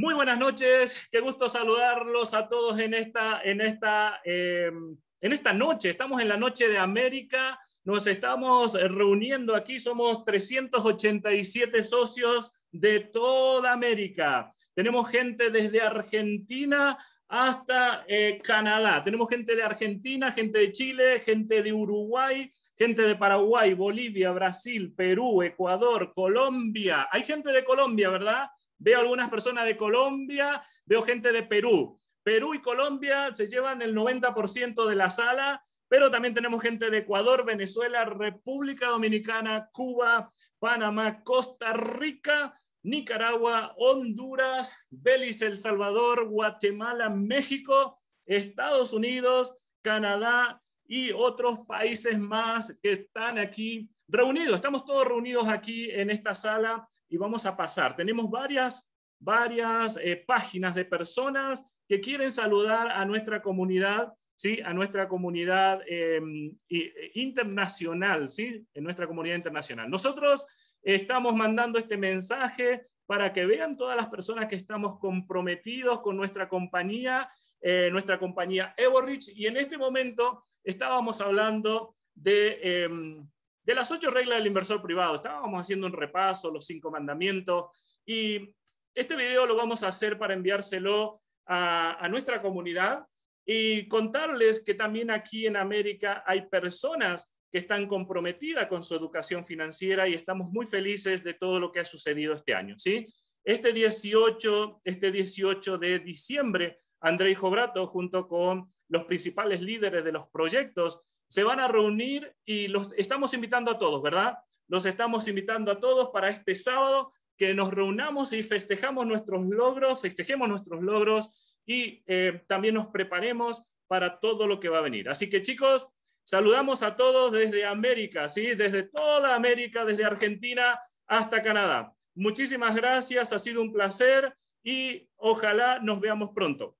Muy buenas noches, qué gusto saludarlos a todos en esta, en esta, eh, en esta noche. Estamos en la noche de América, nos estamos reuniendo aquí, somos 387 socios de toda América. Tenemos gente desde Argentina hasta eh, Canadá, tenemos gente de Argentina, gente de Chile, gente de Uruguay, gente de Paraguay, Bolivia, Brasil, Perú, Ecuador, Colombia. Hay gente de Colombia, ¿verdad? Veo algunas personas de Colombia, veo gente de Perú. Perú y Colombia se llevan el 90% de la sala, pero también tenemos gente de Ecuador, Venezuela, República Dominicana, Cuba, Panamá, Costa Rica, Nicaragua, Honduras, Belice, El Salvador, Guatemala, México, Estados Unidos, Canadá, y otros países más que están aquí reunidos. Estamos todos reunidos aquí en esta sala y vamos a pasar. Tenemos varias, varias eh, páginas de personas que quieren saludar a nuestra comunidad, ¿sí? a nuestra comunidad em, internacional, ¿sí? en nuestra comunidad internacional. Nosotros estamos mandando este mensaje para que vean todas las personas que estamos comprometidos con nuestra compañía eh, nuestra compañía Evorich. Y en este momento estábamos hablando em, de, las ocho reglas del inversor privado. Estábamos haciendo un repaso, los cinco mandamientos. Y este video lo vamos a hacer para enviárselo a, nuestra comunidad y contarles que también aquí en América hay personas que están comprometidas con su educación financiera y estamos muy felices de todo lo que ha sucedido este año. ¿sí? Este 18, este 18 de diciembre Andrei Jobrato, junto con los principales líderes de los proyectos, se van a reunir y los estamos invitando a todos, ¿verdad? Los estamos invitando a todos para este sábado que nos reunamos y festejamos nuestros logros, festejemos nuestros logros y eh, también nos preparemos para todo lo que va a venir. Así que chicos, saludamos a todos desde América, ¿sí? desde toda América, desde Argentina hasta Canadá. Muchísimas gracias, ha sido un placer y ojalá nos veamos pronto.